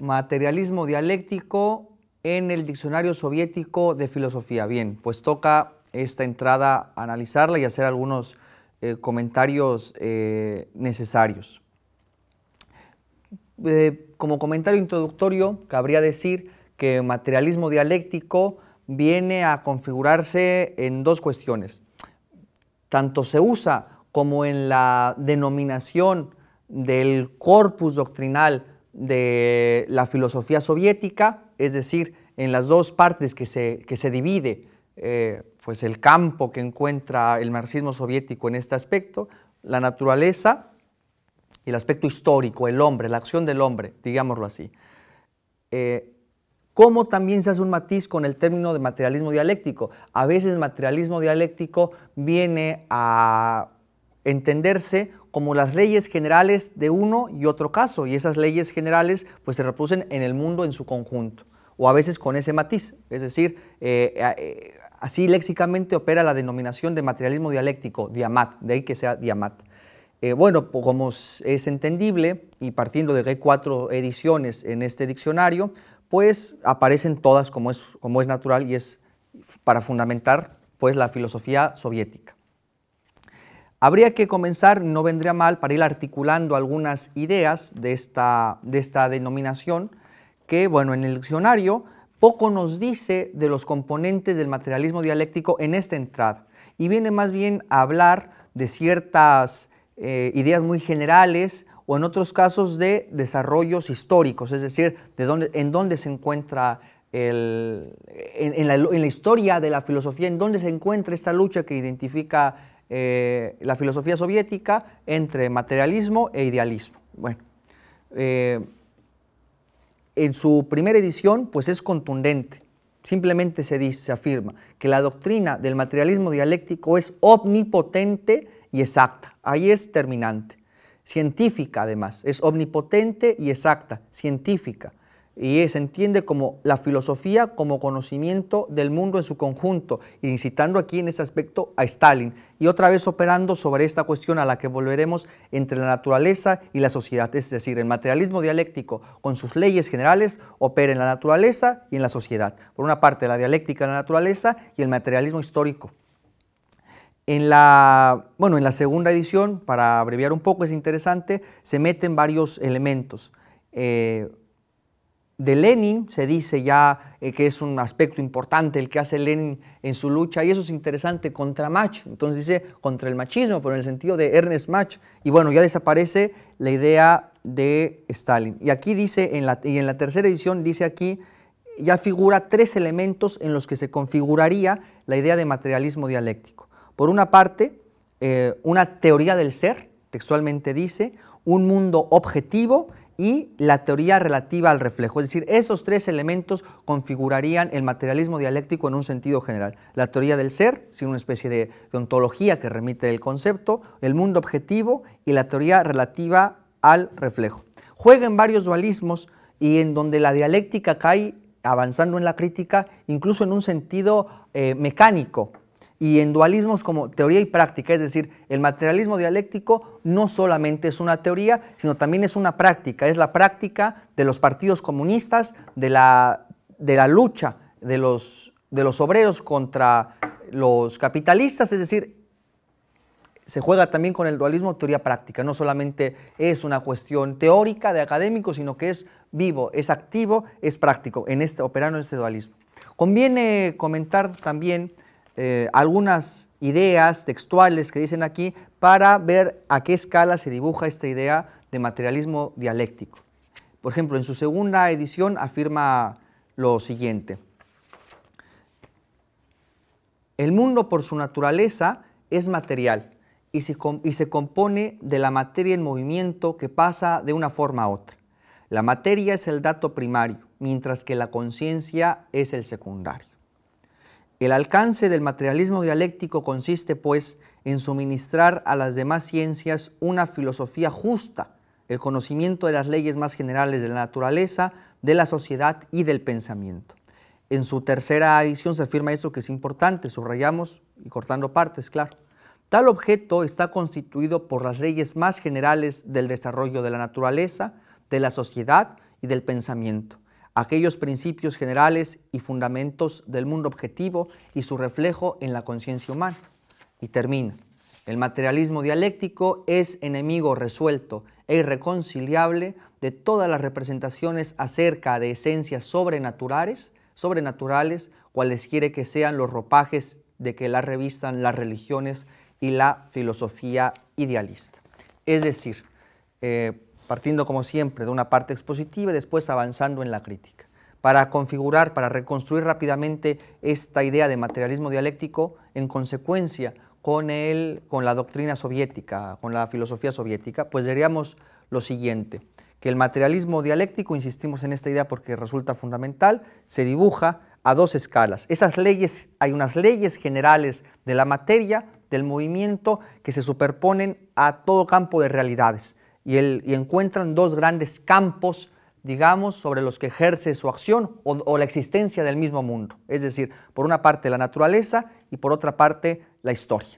materialismo dialéctico en el Diccionario Soviético de Filosofía. Bien, pues toca esta entrada analizarla y hacer algunos eh, comentarios eh, necesarios. Eh, como comentario introductorio, cabría decir que materialismo dialéctico viene a configurarse en dos cuestiones. Tanto se usa como en la denominación del corpus doctrinal de la filosofía soviética, es decir, en las dos partes que se, divide eh, pues el campo que encuentra el marxismo soviético en este aspecto, la naturaleza y el aspecto histórico, el hombre, la acción del hombre, digámoslo así. Eh, ¿Cómo también se hace un matiz con el término de materialismo dialéctico. A veces materialismo dialéctico viene a entenderse como las leyes generales de uno y otro caso, y esas leyes generales pues se reproducen en el mundo en su conjunto, o a veces con ese matiz, es decir, eh, eh, eh, así léxicamente opera la denominación de materialismo dialéctico, diamat, de ahí que sea diamat. bueno, como es entendible, y partiendo de que hay cuatro ediciones en este diccionario, pues aparecen todas como es, como es natural y es para fundamentar pues la filosofía soviética. Habría que comenzar, no vendría mal, para ir articulando algunas ideas de esta, de esta denominación, que, bueno, en el diccionario poco nos dice de los componentes del materialismo dialéctico en esta entrada, y viene más bien a hablar de ciertas eh, ideas muy generales o en otros casos de desarrollos históricos, es decir, en dónde se encuentra la, en, la, historia de la filosofía, en dónde se encuentra esta lucha que identifica eh, la filosofía soviética entre materialismo e idealismo. Bueno, eh, en su primera edición, pues es contundente. Simplemente se dice, se afirma, que la doctrina del materialismo dialéctico es omnipotente y exacta. Ahí es terminante. Científica, además, es omnipotente y exacta, científica y se entiende como la filosofía como conocimiento del mundo en su conjunto, incitando aquí en ese aspecto a Stalin, y otra vez operando sobre esta cuestión a la que volveremos entre la naturaleza y la sociedad, es decir, el materialismo dialéctico con sus leyes generales opera en la naturaleza y en la sociedad, por una parte la dialéctica en la naturaleza y el materialismo histórico. En la, bueno, en la segunda edición, para abreviar un poco, es interesante, se meten varios elementos. Eh, de Lenin, se dice ya eh, que es un aspecto importante el que hace Lenin en su lucha, y eso es interesante contra Mach, entonces dice contra el machismo, pero en el sentido de Ernest Mach, y bueno, ya desaparece la idea de Stalin. Y aquí dice, en la, y en la tercera edición dice aquí, ya figura tres elementos en los que se configuraría la idea de materialismo dialéctico. Por una parte, eh, una teoría del ser, textualmente dice, un mundo objetivo y la teoría relativa al reflejo. Es decir, esos tres elementos configurarían el materialismo dialéctico en un sentido general. La teoría del ser, sin una especie de, ontología que remite el concepto, el mundo objetivo y la teoría relativa al reflejo. Juega en varios dualismos y en donde la dialéctica cae avanzando en la crítica, incluso en un sentido eh, mecánico, y en dualismos como teoría y práctica, es decir, el materialismo dialéctico no solamente es una teoría, sino también es una práctica, es la práctica de los partidos comunistas, de la, de la lucha de los, de los obreros contra los capitalistas, es decir, se juega también con el dualismo teoría-práctica. No solamente es una cuestión teórica de académico, sino que es vivo, es activo, es práctico, en este, operando en este dualismo. Conviene comentar también eh, algunas ideas textuales que dicen aquí para ver a qué escala se dibuja esta idea de materialismo dialéctico. Por ejemplo, en su segunda edición afirma lo siguiente. El mundo por su naturaleza es material y se, compone de la materia en movimiento que pasa de una forma a otra. La materia es el dato primario, mientras que la conciencia es el secundario. El alcance del materialismo dialéctico consiste, pues, en suministrar a las demás ciencias una filosofía justa, el conocimiento de las leyes más generales de la naturaleza, de la sociedad y del pensamiento. En su tercera edición se afirma esto que es importante, subrayamos y cortando partes, claro. Tal objeto está constituido por las leyes más generales del desarrollo de la naturaleza, de la sociedad y del pensamiento aquellos principios generales y fundamentos del mundo objetivo y su reflejo en la conciencia humana. Y termina. El materialismo dialéctico es enemigo resuelto e irreconciliable de todas las representaciones acerca de esencias sobrenaturales, sobrenaturales cualesquiera que sean los ropajes de que la revistan las religiones y la filosofía idealista. Es decir, eh, partiendo como siempre de una parte expositiva y después avanzando en la crítica. Para configurar, para reconstruir rápidamente esta idea de materialismo dialéctico en consecuencia con, la doctrina soviética, con la filosofía soviética, pues diríamos lo siguiente, que el materialismo dialéctico, insistimos en esta idea porque resulta fundamental, se dibuja a dos escalas. Esas leyes, hay unas leyes generales de la materia, del movimiento, que se superponen a todo campo de realidades y, encuentran dos grandes campos, digamos, sobre los que ejerce su acción o, la existencia del mismo mundo. Es decir, por una parte la naturaleza y por otra parte la historia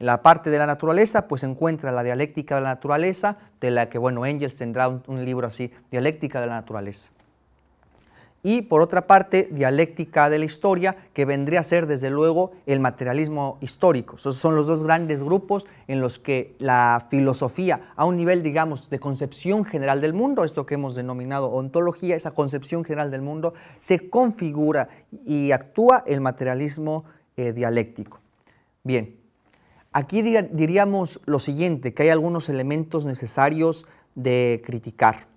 En la parte de la naturaleza, pues encuentra la dialéctica de la naturaleza, de la que, bueno, Engels tendrá un libro así, Dialéctica de la Naturaleza y por otra parte dialéctica de la historia, que vendría a ser desde luego el materialismo histórico. Esos son los dos grandes grupos en los que la filosofía, a un nivel, digamos, de concepción general del mundo, esto que hemos denominado ontología, esa concepción general del mundo, se configura y actúa el materialismo eh, dialéctico. Bien, aquí diríamos lo siguiente, que hay algunos elementos necesarios de criticar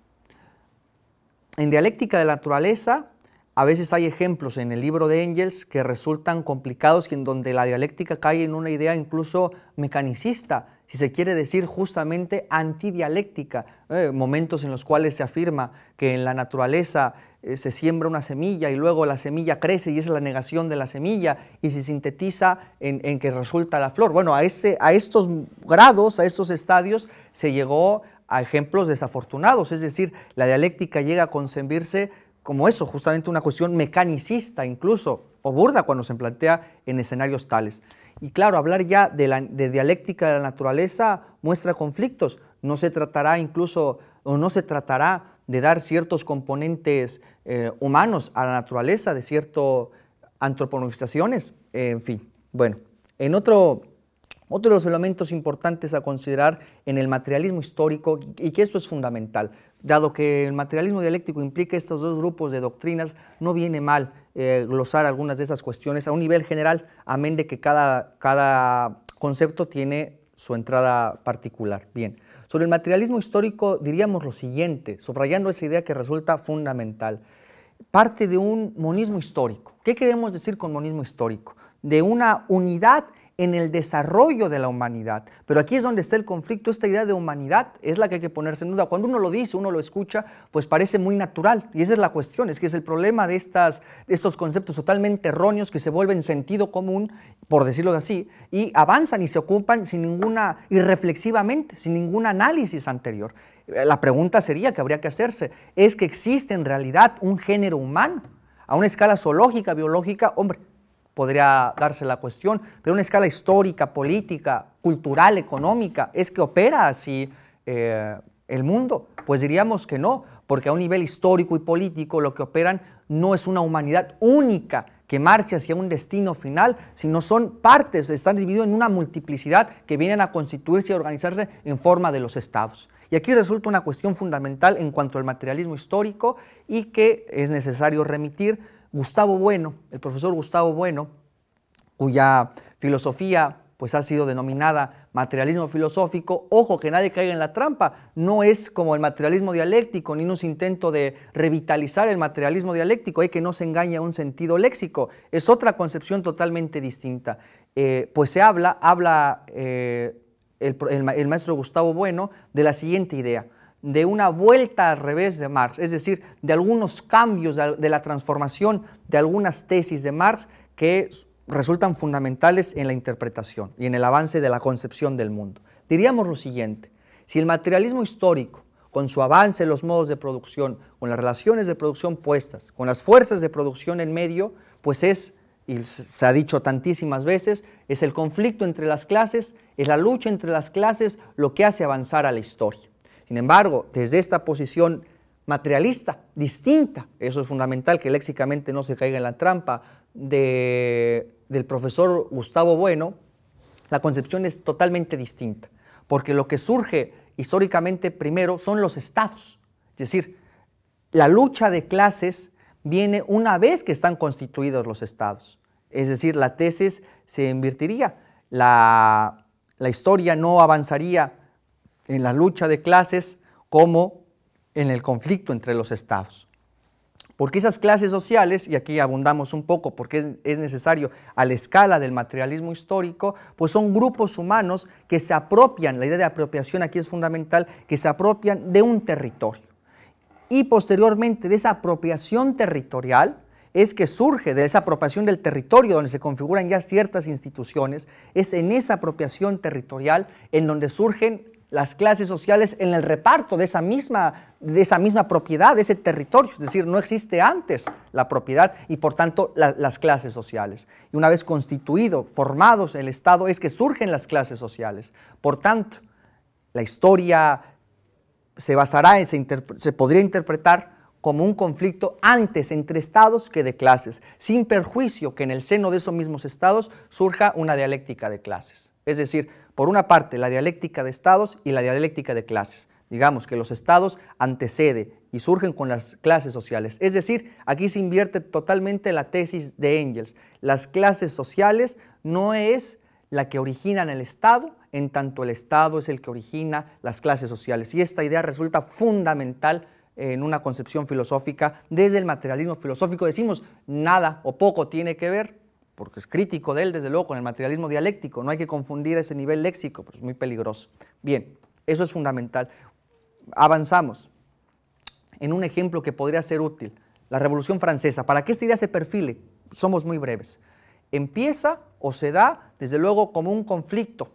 en dialéctica de la naturaleza, a veces hay ejemplos en el libro de Engels que resultan complicados y en donde la dialéctica cae en una idea incluso mecanicista, si se quiere decir justamente antidialéctica, ¿eh? momentos en los cuales se afirma que en la naturaleza eh, se siembra una semilla y luego la semilla crece y es la negación de la semilla y se sintetiza en, que resulta la flor. Bueno, a, ese, a estos grados, a estos estadios se llegó a ejemplos desafortunados, es decir, la dialéctica llega a concebirse como eso, justamente una cuestión mecanicista incluso, o burda cuando se plantea en escenarios tales. Y claro, hablar ya de, dialéctica de la naturaleza muestra conflictos, no se tratará incluso, o no se tratará de dar ciertos componentes eh, humanos a la naturaleza, de ciertas antropomorfizaciones, en fin. Bueno, en otro otro de los elementos importantes a considerar en el materialismo histórico, y que esto es fundamental, dado que el materialismo dialéctico implica estos dos grupos de doctrinas, no viene mal eh, glosar algunas de esas cuestiones a un nivel general, amén de que cada, cada concepto tiene su entrada particular. Bien, sobre el materialismo histórico diríamos lo siguiente, subrayando esa idea que resulta fundamental. Parte de un monismo histórico. ¿Qué queremos decir con monismo histórico? De una unidad en el desarrollo de la humanidad. Pero aquí es donde está el conflicto, esta idea de humanidad es la que hay que ponerse en duda. Cuando uno lo dice, uno lo escucha, pues parece muy natural. Y esa es la cuestión, es que es el problema de, estas, de estos conceptos totalmente erróneos que se vuelven sentido común, por decirlo así, y avanzan y se ocupan sin ninguna, irreflexivamente, sin ningún análisis anterior. La pregunta sería que habría que hacerse, ¿es que existe en realidad un género humano? A una escala zoológica, biológica, hombre, podría darse la cuestión, pero una escala histórica, política, cultural, económica, ¿es que opera así eh, el mundo? Pues diríamos que no, porque a un nivel histórico y político lo que operan no es una humanidad única que marcha hacia un destino final, sino son partes, están divididos en una multiplicidad que vienen a constituirse y a organizarse en forma de los estados. Y aquí resulta una cuestión fundamental en cuanto al materialismo histórico y que es necesario remitir Gustavo Bueno, el profesor Gustavo Bueno, cuya filosofía pues ha sido denominada materialismo filosófico. Ojo, que nadie caiga en la trampa. No es como el materialismo dialéctico, ni un intento de revitalizar el materialismo dialéctico, hay que no se engañe un sentido léxico. Es otra concepción totalmente distinta. Eh, pues se habla, habla eh, el maestro Gustavo Bueno de la siguiente idea de una vuelta al revés de Marx, es decir, de algunos cambios, de la transformación de algunas tesis de Marx que resultan fundamentales en la interpretación y en el avance de la concepción del mundo. Diríamos lo siguiente, si el materialismo histórico, con su avance en los modos de producción, con las relaciones de producción puestas, con las fuerzas de producción en medio, pues es, y se ha dicho tantísimas veces, es el conflicto entre las clases, es la lucha entre las clases lo que hace avanzar a la historia. Sin embargo, desde esta posición materialista, distinta, eso es fundamental que léxicamente no se caiga en la trampa, del profesor Gustavo Bueno, la concepción es totalmente distinta, porque lo que surge históricamente primero son los estados, es decir, la lucha de clases viene una vez que están constituidos los estados, es decir, la tesis se invertiría, la, la historia no avanzaría en la lucha de clases como en el conflicto entre los estados. Porque esas clases sociales, y aquí abundamos un poco porque es, necesario a la escala del materialismo histórico, pues son grupos humanos que se apropian, la idea de apropiación aquí es fundamental, que se apropian de un territorio. Y posteriormente de esa apropiación territorial es que surge, de esa apropiación del territorio donde se configuran ya ciertas instituciones, es en esa apropiación territorial en donde surgen las clases sociales en el reparto de esa misma, de esa misma propiedad, de ese territorio. Es decir, no existe antes la propiedad y por tanto las clases sociales. Y una vez constituido, formados el Estado, es que surgen las clases sociales. Por tanto, la historia se basará, en, se podría interpretar como un conflicto antes entre estados que de clases, sin perjuicio que en el seno de esos mismos estados surja una dialéctica de clases. Es decir, por una parte, la dialéctica de estados y la dialéctica de clases. Digamos que los estados antecede y surgen con las clases sociales. Es decir, aquí se invierte totalmente la tesis de Engels. Las clases sociales no es la que originan el Estado, en tanto el Estado es el que origina las clases sociales. Y esta idea resulta fundamental en una concepción filosófica. Desde el materialismo filosófico decimos, nada o poco tiene que ver porque es crítico de él, desde luego, con el materialismo dialéctico. No hay que confundir ese nivel léxico, pero es muy peligroso. Bien, eso es fundamental. Avanzamos en un ejemplo que podría ser útil, la Revolución Francesa. Para que esta idea se perfile, somos muy breves. Empieza o se da, desde luego, como un conflicto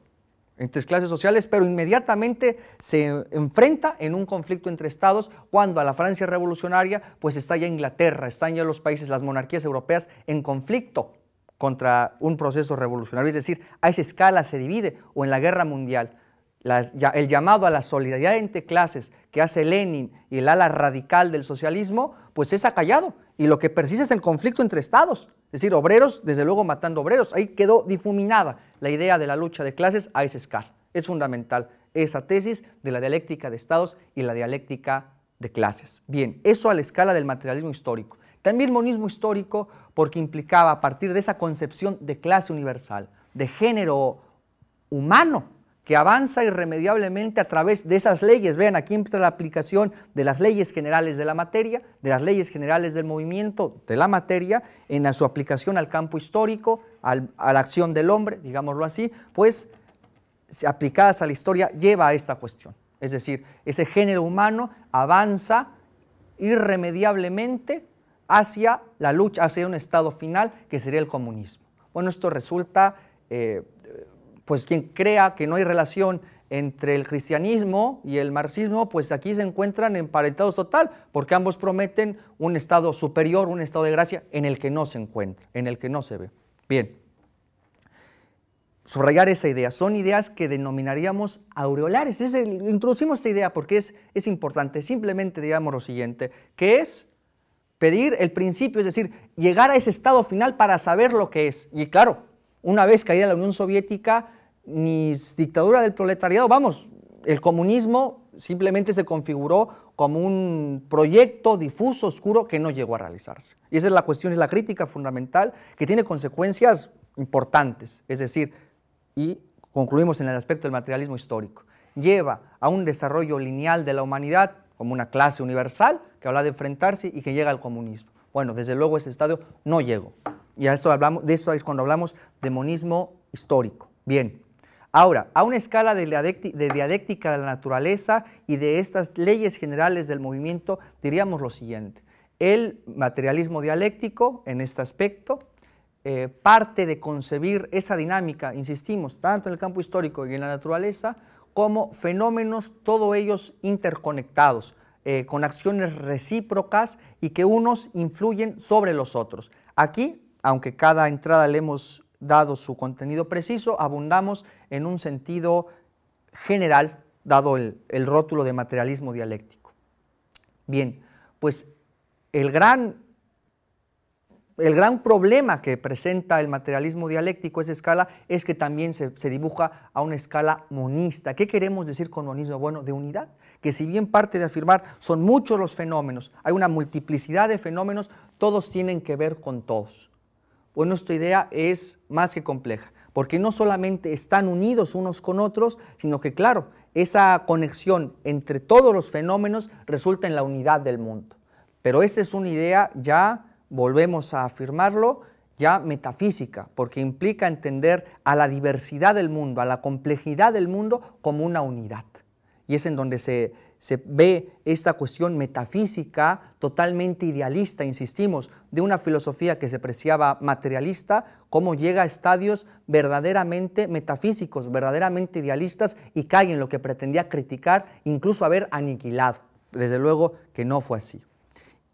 entre clases sociales, pero inmediatamente se enfrenta en un conflicto entre estados cuando a la Francia revolucionaria pues está ya Inglaterra, están ya los países, las monarquías europeas en conflicto contra un proceso revolucionario. Es decir, a esa escala se divide, o en la guerra mundial. el llamado a la solidaridad entre clases que hace Lenin y el ala radical del socialismo, pues es acallado. Y lo que persiste es el conflicto entre estados. Es decir, obreros, desde luego, matando obreros. Ahí quedó difuminada la idea de la lucha de clases a esa escala. Es fundamental esa tesis de la dialéctica de estados y la dialéctica de clases. Bien, eso a la escala del materialismo histórico. También monismo histórico porque implicaba a partir de esa concepción de clase universal, de género humano, que avanza irremediablemente a través de esas leyes. Vean, aquí entra la aplicación de las leyes generales de la materia, de las leyes generales del movimiento de la materia, en su aplicación al campo histórico, a la acción del hombre, digámoslo así, pues aplicadas a la historia lleva a esta cuestión. Es decir, ese género humano avanza irremediablemente hacia la lucha, hacia un estado final que sería el comunismo. Bueno, esto resulta, eh, pues quien crea que no hay relación entre el cristianismo y el marxismo, pues aquí se encuentran emparentados total, porque ambos prometen un estado superior, un estado de gracia en el que no se encuentra, en el que no se ve. Bien, subrayar esa idea, son ideas que denominaríamos aureolares. introducimos esta idea porque es, es importante. Simplemente digamos lo siguiente, que es pedir el principio, es decir, llegar a ese estado final para saber lo que es. Y claro, una vez caída la Unión Soviética, ni dictadura del proletariado, vamos, el comunismo simplemente se configuró como un proyecto difuso, oscuro, que no llegó a realizarse. Y esa es la cuestión, es la crítica fundamental que tiene consecuencias importantes. Es decir, y concluimos en el aspecto del materialismo histórico, lleva a un desarrollo lineal de la humanidad como una clase universal, que habla de enfrentarse y que llega al comunismo. Bueno, desde luego ese estadio no llegó. Y a eso hablamos, de esto es cuando hablamos de monismo histórico. Bien, ahora, a una escala de, de dialéctica de la naturaleza y de estas leyes generales del movimiento, diríamos lo siguiente. El materialismo dialéctico, en este aspecto, eh, parte de concebir esa dinámica, insistimos, tanto en el campo histórico y en la naturaleza, como fenómenos, todos ellos interconectados, eh, con acciones recíprocas y que unos influyen sobre los otros. Aquí, aunque cada entrada le hemos dado su contenido preciso, abundamos en un sentido general, dado el rótulo de materialismo dialéctico. Bien, pues el gran el gran problema que presenta el materialismo dialéctico, esa escala, es que también se, dibuja a una escala monista. ¿Qué queremos decir con monismo? Bueno, de unidad, que si bien parte de afirmar son muchos los fenómenos, hay una multiplicidad de fenómenos, todos tienen que ver con todos. Bueno, esta idea es más que compleja, porque no solamente están unidos unos con otros, sino que, claro, esa conexión entre todos los fenómenos resulta en la unidad del mundo. Pero esa es una idea ya volvemos a afirmarlo, ya metafísica, porque implica entender a la diversidad del mundo, a la complejidad del mundo como una unidad. Y es en donde se, ve esta cuestión metafísica totalmente idealista, insistimos, de una filosofía que se preciaba materialista, cómo llega a estadios verdaderamente metafísicos, verdaderamente idealistas y cae en lo que pretendía criticar, incluso haber aniquilado. Desde luego que no fue así.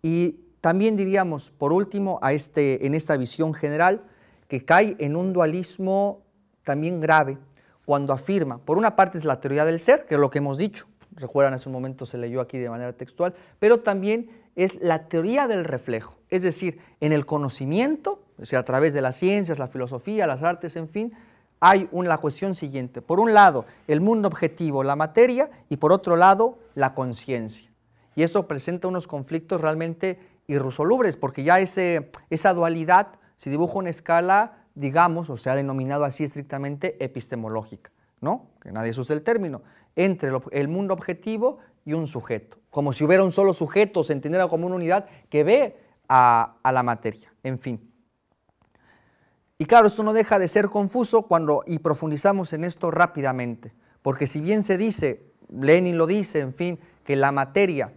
Y también diríamos, por último, a este, en esta visión general, que cae en un dualismo también grave cuando afirma, por una parte es la teoría del ser, que es lo que hemos dicho, recuerdan hace un momento se leyó aquí de manera textual, pero también es la teoría del reflejo, es decir, en el conocimiento, o sea, a través de las ciencias, la filosofía, las artes, en fin, hay una cuestión siguiente. Por un lado, el mundo objetivo, la materia, y por otro lado, la conciencia. Y eso presenta unos conflictos realmente irresolubles, porque ya esa dualidad se dibuja una escala, digamos, o sea, denominado así estrictamente epistemológica, ¿no? Que nadie usa el término, entre el, mundo objetivo y un sujeto, como si hubiera un solo sujeto, se entendiera como una unidad que ve a, a la materia, en fin. Y claro, esto no deja de ser confuso cuando, y profundizamos en esto rápidamente, porque si bien se dice, Lenin lo dice, en fin, que la materia,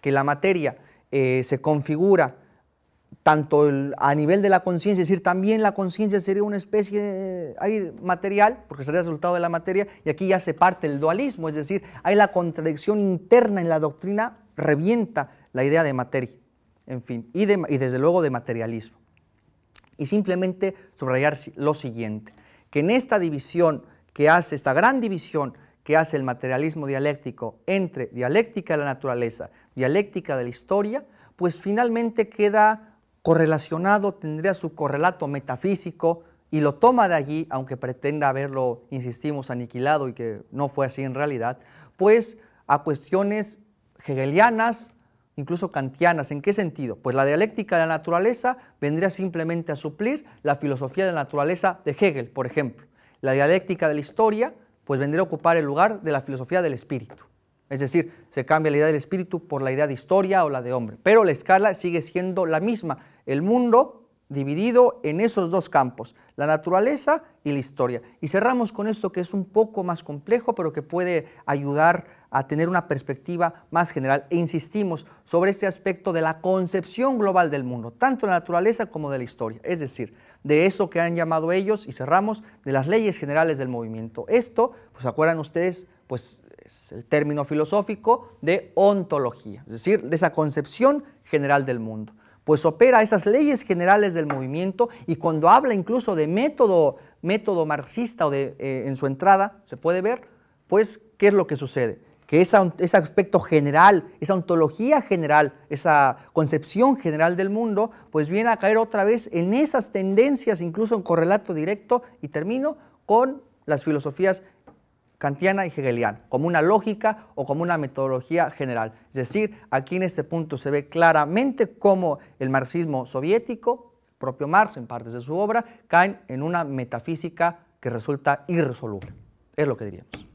que la materia eh, se configura tanto a nivel de la conciencia, es decir, también la conciencia sería una especie hay material, porque sería resultado de la materia, y aquí ya se parte el dualismo, es decir, hay la contradicción interna en la doctrina, revienta la idea de materia, en fin, y, y desde luego de materialismo. Y simplemente subrayar lo siguiente, que en esta división que hace, esta gran división que hace el materialismo dialéctico entre dialéctica de la naturaleza, dialéctica de la historia, pues finalmente queda correlacionado, tendría su correlato metafísico y lo toma de allí, aunque pretenda haberlo, insistimos, aniquilado y que no fue así en realidad, pues a cuestiones hegelianas, incluso kantianas. ¿En qué sentido? Pues la dialéctica de la naturaleza vendría simplemente a suplir la filosofía de la naturaleza de Hegel, por ejemplo. La dialéctica de la historia pues vendría a ocupar el lugar de la filosofía del espíritu. Es decir, se cambia la idea del espíritu por la idea de historia o la de hombre, pero la escala sigue siendo la misma, el mundo dividido en esos dos campos, la naturaleza y la historia. Y cerramos con esto que es un poco más complejo, pero que puede ayudar a tener una perspectiva más general e insistimos sobre este aspecto de la concepción global del mundo, tanto de la naturaleza como de la historia, es decir, de eso que han llamado ellos, y cerramos, de las leyes generales del movimiento. Esto, pues acuerdan ustedes, pues es el término filosófico de ontología, es decir, de esa concepción general del mundo pues opera esas leyes generales del movimiento y cuando habla incluso de método, método marxista o de, eh, en su entrada, se puede ver, pues, ¿qué es lo que sucede? que ese aspecto general, esa ontología general, esa concepción general del mundo, pues viene a caer otra vez en esas tendencias, incluso en correlato directo, y termino con las filosofías kantiana y hegeliana, como una lógica o como una metodología general. Es decir, aquí en este punto se ve claramente cómo el marxismo soviético, propio Marx en partes de su obra, caen en una metafísica que resulta irresoluble. Es lo que diríamos.